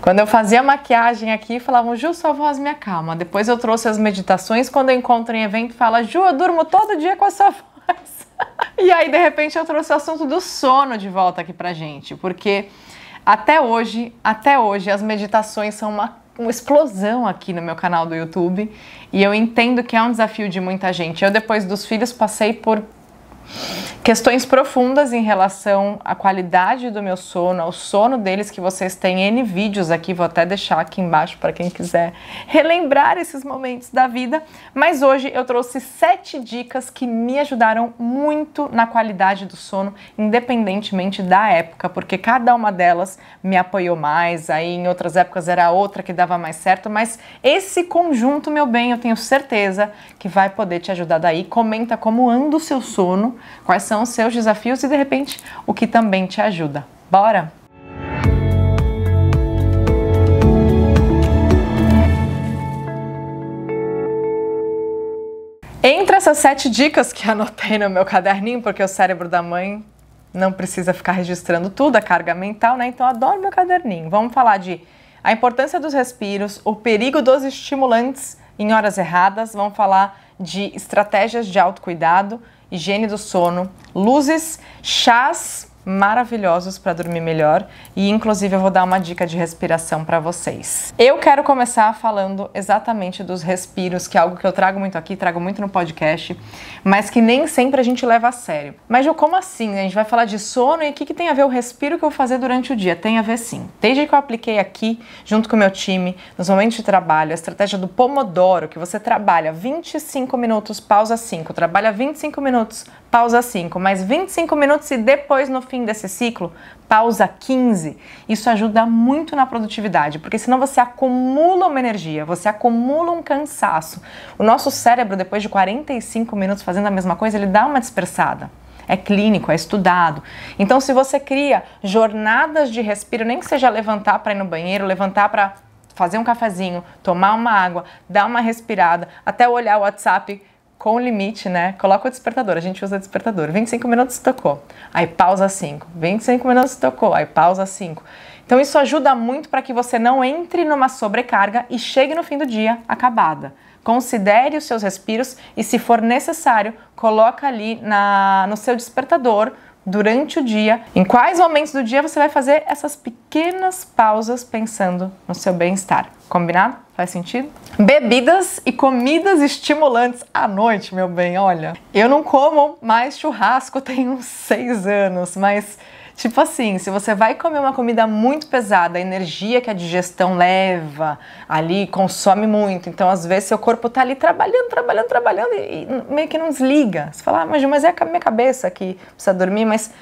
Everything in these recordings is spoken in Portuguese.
Quando eu fazia maquiagem aqui, falavam, Ju, sua voz me acalma. Depois eu trouxe as meditações. Quando eu encontro em evento, fala, Ju, eu durmo todo dia com a sua voz. e aí, de repente, eu trouxe o assunto do sono de volta aqui pra gente, porque até hoje, até hoje, as meditações são uma uma explosão aqui no meu canal do YouTube e eu entendo que é um desafio de muita gente. Eu, depois dos filhos, passei por Questões profundas em relação à qualidade do meu sono, ao sono deles, que vocês têm N vídeos aqui, vou até deixar aqui embaixo para quem quiser relembrar esses momentos da vida. Mas hoje eu trouxe sete dicas que me ajudaram muito na qualidade do sono, independentemente da época, porque cada uma delas me apoiou mais, aí em outras épocas era outra que dava mais certo, mas esse conjunto, meu bem, eu tenho certeza que vai poder te ajudar daí. Comenta como anda o seu sono quais são os seus desafios e de repente o que também te ajuda. Bora! Entre essas sete dicas que anotei no meu caderninho, porque o cérebro da mãe não precisa ficar registrando tudo, a carga mental, né? Então adoro meu caderninho. Vamos falar de a importância dos respiros, o perigo dos estimulantes em horas erradas, vamos falar de estratégias de autocuidado, higiene do sono, luzes, chás maravilhosos para dormir melhor e inclusive eu vou dar uma dica de respiração para vocês. Eu quero começar falando exatamente dos respiros, que é algo que eu trago muito aqui, trago muito no podcast, mas que nem sempre a gente leva a sério. Mas eu como assim? A gente vai falar de sono e o que, que tem a ver o respiro que eu vou fazer durante o dia? Tem a ver sim. Desde que eu apliquei aqui, junto com o meu time, nos momentos de trabalho, a estratégia do Pomodoro, que você trabalha 25 minutos, pausa 5, trabalha 25 minutos, pausa 5, mas 25 minutos e depois no fim desse ciclo, pausa 15. Isso ajuda muito na produtividade, porque senão você acumula uma energia, você acumula um cansaço. O nosso cérebro depois de 45 minutos fazendo a mesma coisa, ele dá uma dispersada é clínico, é estudado. Então, se você cria jornadas de respiro, nem que seja levantar para ir no banheiro, levantar para fazer um cafezinho, tomar uma água, dar uma respirada, até olhar o WhatsApp com limite, né? Coloca o despertador, a gente usa despertador. 25 minutos tocou, aí pausa 5. 25 minutos tocou, aí pausa 5. Então isso ajuda muito para que você não entre numa sobrecarga e chegue no fim do dia acabada. Considere os seus respiros e, se for necessário, coloca ali na, no seu despertador durante o dia, em quais momentos do dia você vai fazer essas pequenas pausas pensando no seu bem-estar. Combinado? Faz sentido? Bebidas e comidas estimulantes à noite, meu bem, olha. Eu não como mais churrasco tem uns seis anos, mas Tipo assim, se você vai comer uma comida muito pesada, a energia que a digestão leva ali consome muito. Então, às vezes, seu corpo tá ali trabalhando, trabalhando, trabalhando e, e meio que não desliga. Você fala, ah, mas, mas é a minha cabeça que precisa dormir, mas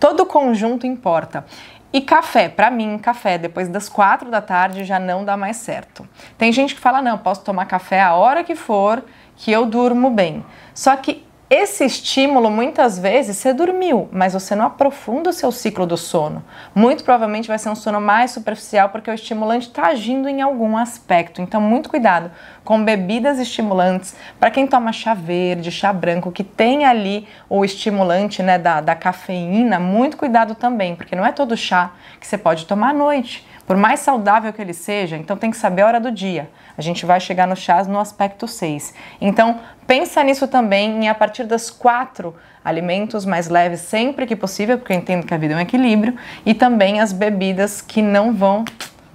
todo o conjunto importa. E café, para mim, café depois das quatro da tarde já não dá mais certo. Tem gente que fala: não, posso tomar café a hora que for, que eu durmo bem. Só que esse estímulo, muitas vezes, você dormiu, mas você não aprofunda o seu ciclo do sono. Muito provavelmente vai ser um sono mais superficial porque o estimulante está agindo em algum aspecto. Então, muito cuidado com bebidas estimulantes para quem toma chá verde, chá branco, que tem ali o estimulante né, da, da cafeína, muito cuidado também, porque não é todo chá que você pode tomar à noite. Por mais saudável que ele seja, então tem que saber a hora do dia. A gente vai chegar nos chás no aspecto 6. Então, pensa nisso também em a partir das quatro alimentos mais leves sempre que possível, porque eu entendo que a vida é um equilíbrio, e também as bebidas que não vão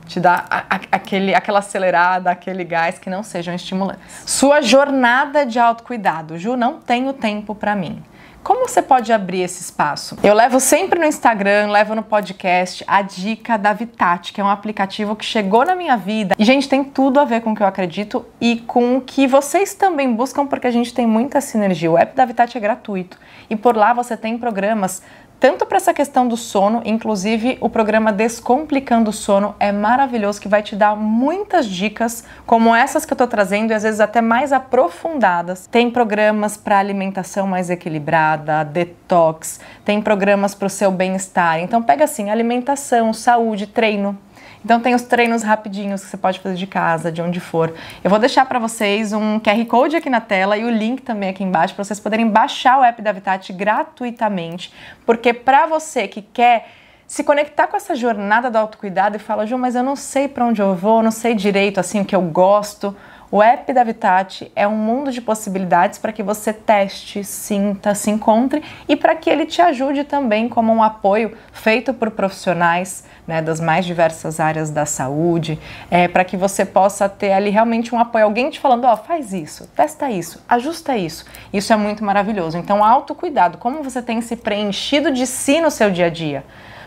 te dar a, a, aquele, aquela acelerada, aquele gás que não sejam estimulantes. Sua jornada de autocuidado. Ju, não tenho tempo para mim. Como você pode abrir esse espaço? Eu levo sempre no Instagram, levo no podcast a dica da Vitat, que é um aplicativo que chegou na minha vida. E, gente, tem tudo a ver com o que eu acredito e com o que vocês também buscam, porque a gente tem muita sinergia. O app da Vitat é gratuito e por lá você tem programas tanto para essa questão do sono, inclusive o programa Descomplicando o Sono é maravilhoso que vai te dar muitas dicas como essas que eu estou trazendo e às vezes até mais aprofundadas. Tem programas para alimentação mais equilibrada, detox, tem programas para o seu bem-estar. Então pega assim, alimentação, saúde, treino, então tem os treinos rapidinhos que você pode fazer de casa, de onde for. Eu vou deixar para vocês um QR Code aqui na tela e o link também aqui embaixo para vocês poderem baixar o app da Habitat gratuitamente, porque para você que quer se conectar com essa jornada do autocuidado e fala, Ju, mas eu não sei para onde eu vou, não sei direito assim o que eu gosto. O app da Vitat é um mundo de possibilidades para que você teste, sinta, se encontre e para que ele te ajude também como um apoio feito por profissionais né, das mais diversas áreas da saúde, é, para que você possa ter ali realmente um apoio, alguém te falando, ó, oh, faz isso, testa isso, ajusta isso. Isso é muito maravilhoso. Então, autocuidado, como você tem se preenchido de si no seu dia a dia.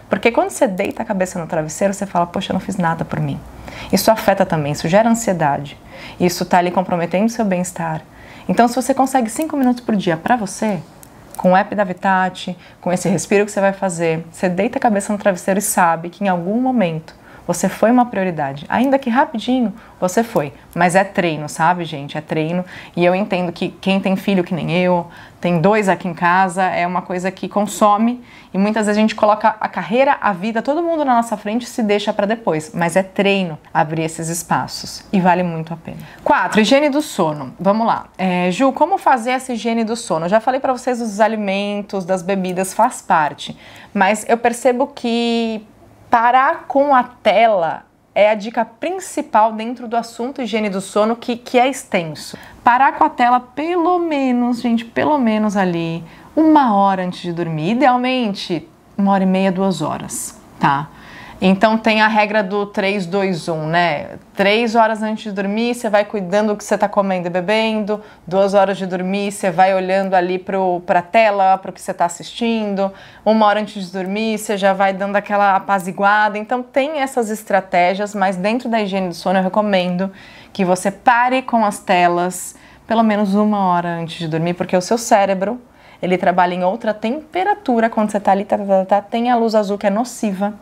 Porque quando você deita a cabeça no travesseiro, você fala, poxa, eu não fiz nada por mim. Isso afeta também, isso gera ansiedade. Isso está ali comprometendo o seu bem-estar. Então, se você consegue 5 minutos por dia para você, com o app da Vitat, com esse respiro que você vai fazer, você deita a cabeça no travesseiro e sabe que em algum momento você foi uma prioridade, ainda que rapidinho, você foi. Mas é treino, sabe, gente? É treino. E eu entendo que quem tem filho que nem eu, tem dois aqui em casa, é uma coisa que consome e muitas vezes a gente coloca a carreira, a vida, todo mundo na nossa frente e se deixa para depois. Mas é treino abrir esses espaços e vale muito a pena. Quatro, Higiene do sono. Vamos lá. É, Ju, como fazer essa higiene do sono? Eu já falei para vocês dos alimentos, das bebidas, faz parte. Mas eu percebo que Parar com a tela é a dica principal dentro do assunto higiene do sono, que, que é extenso. Parar com a tela pelo menos, gente, pelo menos ali uma hora antes de dormir, idealmente uma hora e meia, duas horas, tá? Então tem a regra do 3, 2, 1, né? Três horas antes de dormir, você vai cuidando do que você está comendo e bebendo. Duas horas de dormir, você vai olhando ali para a tela, para o que você está assistindo. Uma hora antes de dormir, você já vai dando aquela apaziguada. Então tem essas estratégias, mas dentro da higiene do sono eu recomendo que você pare com as telas pelo menos uma hora antes de dormir, porque o seu cérebro ele trabalha em outra temperatura quando você está ali, tá tá, tá, tá, tá, tem a luz azul que é nociva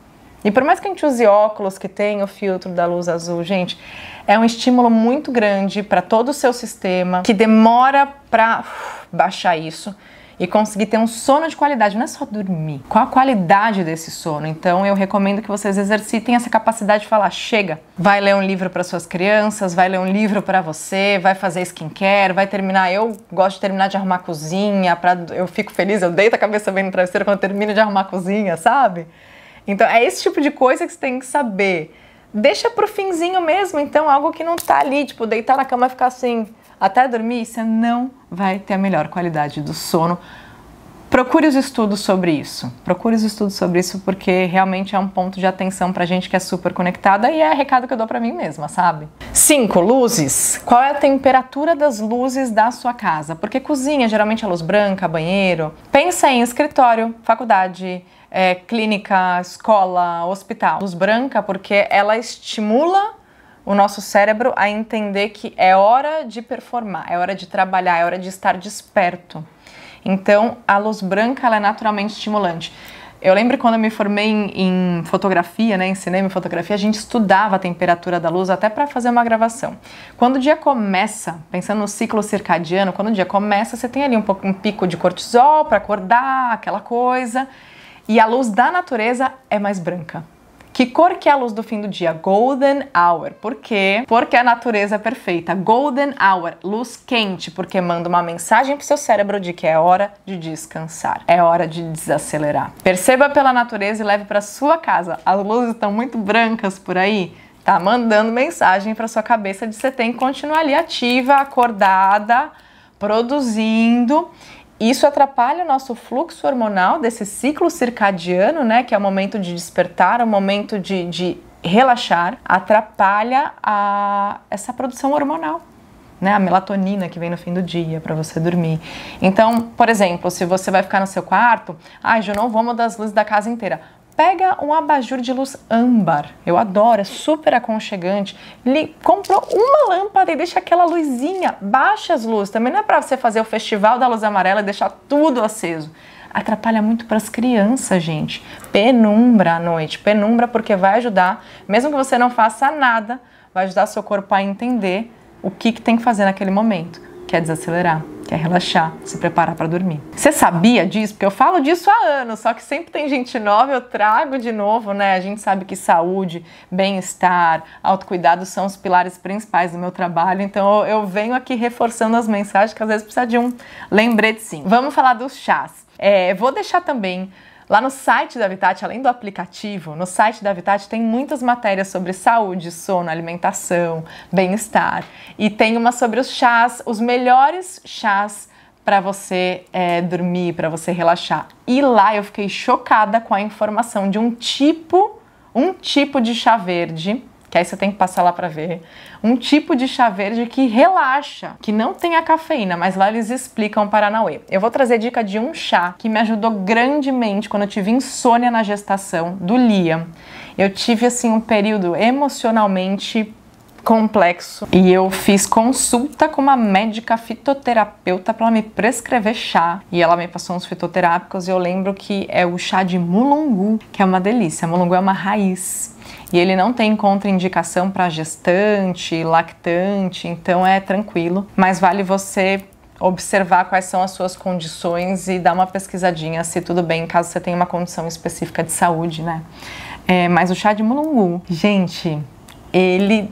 e por mais que a gente use óculos que tem o filtro da luz azul, gente, é um estímulo muito grande para todo o seu sistema, que demora para baixar isso e conseguir ter um sono de qualidade, não é só dormir. Qual a qualidade desse sono? Então eu recomendo que vocês exercitem essa capacidade de falar: chega, vai ler um livro para suas crianças, vai ler um livro para você, vai fazer skincare, vai terminar. Eu gosto de terminar de arrumar a cozinha, pra, eu fico feliz, eu deito a cabeça bem no travesseiro quando termino de arrumar a cozinha, sabe? Então é esse tipo de coisa que você tem que saber. Deixa pro finzinho mesmo, então, algo que não tá ali, tipo, deitar na cama e ficar assim até dormir, você não vai ter a melhor qualidade do sono. Procure os estudos sobre isso. Procure os estudos sobre isso porque realmente é um ponto de atenção pra gente que é super conectada e é recado que eu dou pra mim mesma, sabe? 5. Luzes. Qual é a temperatura das luzes da sua casa? Porque cozinha, geralmente é luz branca, banheiro. Pensa em escritório, faculdade, é, clínica, escola, hospital. Luz branca porque ela estimula o nosso cérebro a entender que é hora de performar, é hora de trabalhar, é hora de estar desperto. Então, a luz branca é naturalmente estimulante. Eu lembro quando eu me formei em, em, fotografia, né, em cinema e fotografia, a gente estudava a temperatura da luz até para fazer uma gravação. Quando o dia começa, pensando no ciclo circadiano, quando o dia começa, você tem ali um, pouco, um pico de cortisol para acordar, aquela coisa e a luz da natureza é mais branca. Que cor que é a luz do fim do dia? Golden hour. Por quê? Porque a natureza é perfeita. Golden hour, luz quente, porque manda uma mensagem pro seu cérebro de que é hora de descansar, é hora de desacelerar. Perceba pela natureza e leve para sua casa. As luzes estão muito brancas por aí. Tá mandando mensagem para sua cabeça de você tem que continuar ali ativa, acordada, produzindo isso atrapalha o nosso fluxo hormonal desse ciclo circadiano, né? Que é o momento de despertar, o momento de, de relaxar, atrapalha a, essa produção hormonal. Né, a melatonina que vem no fim do dia para você dormir. Então, por exemplo, se você vai ficar no seu quarto, ai, ah, eu não vou mudar as luzes da casa inteira. Pega um abajur de luz âmbar, eu adoro, é super aconchegante. Li, comprou uma lâmpada e deixa aquela luzinha, baixa as luzes. Também não é para você fazer o festival da luz amarela e deixar tudo aceso atrapalha muito para as crianças, gente. Penumbra à noite, penumbra porque vai ajudar, mesmo que você não faça nada, vai ajudar seu corpo a entender o que, que tem que fazer naquele momento quer desacelerar, quer relaxar, se preparar para dormir. Você sabia disso? Porque eu falo disso há anos, só que sempre tem gente nova, eu trago de novo, né? A gente sabe que saúde, bem-estar, autocuidado são os pilares principais do meu trabalho, então eu venho aqui reforçando as mensagens que às vezes precisa de um lembrete, sim. Vamos falar dos chás. É, vou deixar também Lá no site da Habitat, além do aplicativo, no site da Habitat tem muitas matérias sobre saúde, sono, alimentação, bem-estar. E tem uma sobre os chás, os melhores chás para você é, dormir, para você relaxar. E lá eu fiquei chocada com a informação de um tipo, um tipo de chá verde que aí você tem que passar lá para ver. Um tipo de chá verde que relaxa, que não tem a cafeína, mas lá eles explicam o Paranauê. Eu vou trazer dica de um chá que me ajudou grandemente quando eu tive insônia na gestação, do Liam. Eu tive assim um período emocionalmente complexo e eu fiz consulta com uma médica fitoterapeuta para me prescrever chá e ela me passou uns fitoterápicos e eu lembro que é o chá de mulungu, que é uma delícia. Mulungu é uma raiz e ele não tem contraindicação para gestante, lactante, então é tranquilo, mas vale você observar quais são as suas condições e dar uma pesquisadinha se tudo bem, caso você tenha uma condição específica de saúde, né? É, mas o chá de mulungu, gente, ele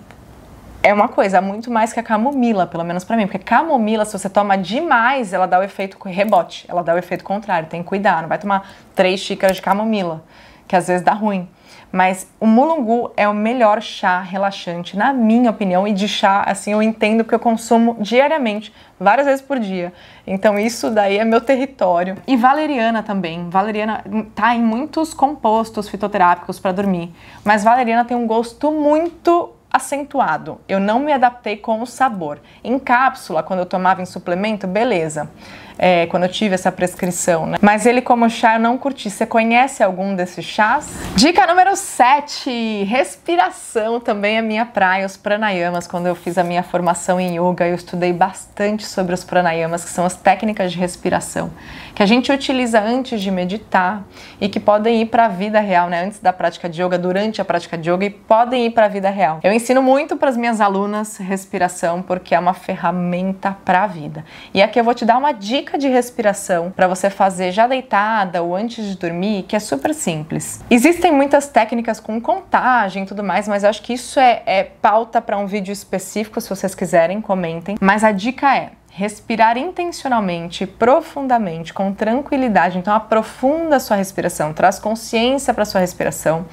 é uma coisa, muito mais que a camomila, pelo menos para mim, porque camomila, se você toma demais, ela dá o efeito rebote, ela dá o efeito contrário, tem que cuidar, não vai tomar três xícaras de camomila que às vezes dá ruim. Mas o mulungu é o melhor chá relaxante, na minha opinião, e de chá, assim, eu entendo que eu consumo diariamente, várias vezes por dia. Então isso daí é meu território. E valeriana também. Valeriana tá em muitos compostos fitoterápicos para dormir, mas valeriana tem um gosto muito acentuado. Eu não me adaptei com o sabor. Em cápsula, quando eu tomava em suplemento, beleza é, quando eu tive essa prescrição, né? Mas ele como chá eu não curti. Você conhece algum desses chás? Dica número 7, respiração também é minha praia, os pranayamas. Quando eu fiz a minha formação em yoga, eu estudei bastante sobre os pranayamas, que são as técnicas de respiração, que a gente utiliza antes de meditar e que podem ir para a vida real, né? Antes da prática de yoga, durante a prática de yoga e podem ir para a vida real. Eu ensino muito para as minhas alunas respiração porque é uma ferramenta para a vida. E aqui eu vou te dar uma dica dica de respiração para você fazer já deitada ou antes de dormir, que é super simples. Existem muitas técnicas com contagem e tudo mais, mas eu acho que isso é, é pauta para um vídeo específico. Se vocês quiserem, comentem. Mas a dica é respirar intencionalmente, profundamente, com tranquilidade. Então aprofunda a sua respiração, traz consciência para sua respiração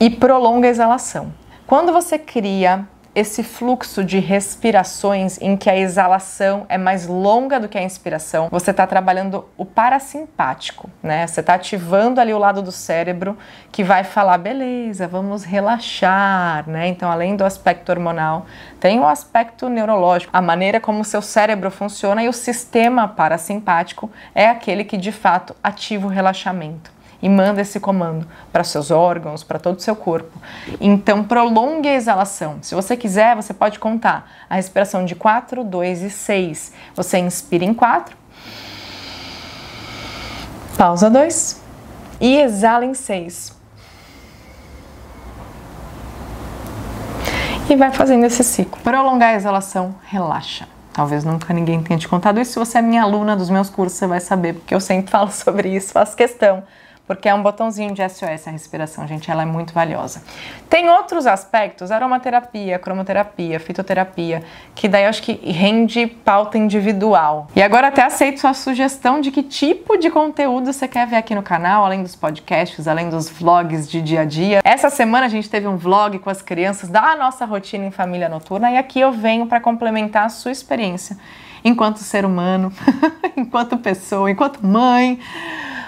e prolonga a exalação. Quando você cria esse fluxo de respirações em que a exalação é mais longa do que a inspiração, você está trabalhando o parasimpático, né? Você está ativando ali o lado do cérebro que vai falar, beleza, vamos relaxar, né? Então, além do aspecto hormonal, tem o aspecto neurológico, a maneira como o seu cérebro funciona e o sistema parasimpático é aquele que de fato ativa o relaxamento e manda esse comando para seus órgãos, para todo o seu corpo. Então, prolongue a exalação. Se você quiser, você pode contar a respiração de 4, 2 e 6. Você inspira em 4, pausa 2 e exala em 6. E vai fazendo esse ciclo. Prolongar a exalação, relaxa. Talvez nunca ninguém tenha te contado isso. Se você é minha aluna dos meus cursos, você vai saber, porque eu sempre falo sobre isso, faço questão porque é um botãozinho de SOS a respiração, gente, ela é muito valiosa. Tem outros aspectos, aromaterapia, cromoterapia, fitoterapia, que daí eu acho que rende pauta individual. E agora até aceito sua sugestão de que tipo de conteúdo você quer ver aqui no canal, além dos podcasts, além dos vlogs de dia a dia. Essa semana a gente teve um vlog com as crianças da nossa rotina em família noturna e aqui eu venho para complementar a sua experiência enquanto ser humano, enquanto pessoa, enquanto mãe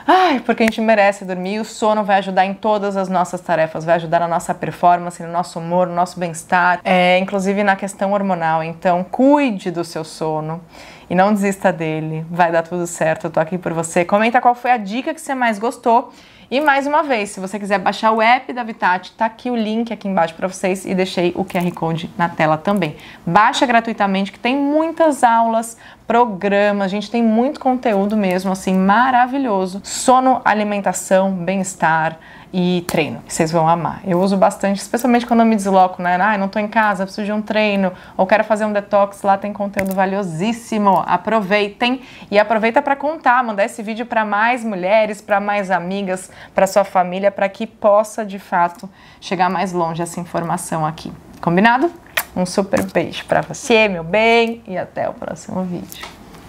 Ai, porque a gente merece dormir. E o sono vai ajudar em todas as nossas tarefas, vai ajudar na nossa performance, no nosso humor, no nosso bem-estar, é, inclusive na questão hormonal. Então, cuide do seu sono e não desista dele. Vai dar tudo certo. Eu tô aqui por você. Comenta qual foi a dica que você mais gostou e mais uma vez, se você quiser baixar o app da Habitat, tá aqui o link aqui embaixo para vocês e deixei o QR Code na tela também. Baixa gratuitamente que tem muitas aulas, programas, a gente tem muito conteúdo mesmo assim maravilhoso. Sono, alimentação, bem-estar, e treino. Vocês vão amar. Eu uso bastante, especialmente quando eu me desloco, né? Ah, não tô em casa, preciso de um treino, ou quero fazer um detox, lá tem conteúdo valiosíssimo. Aproveitem e aproveita para contar, mandar esse vídeo para mais mulheres, para mais amigas, para sua família, para que possa de fato chegar mais longe essa informação aqui. Combinado? Um super beijo para você, meu bem, e até o próximo vídeo.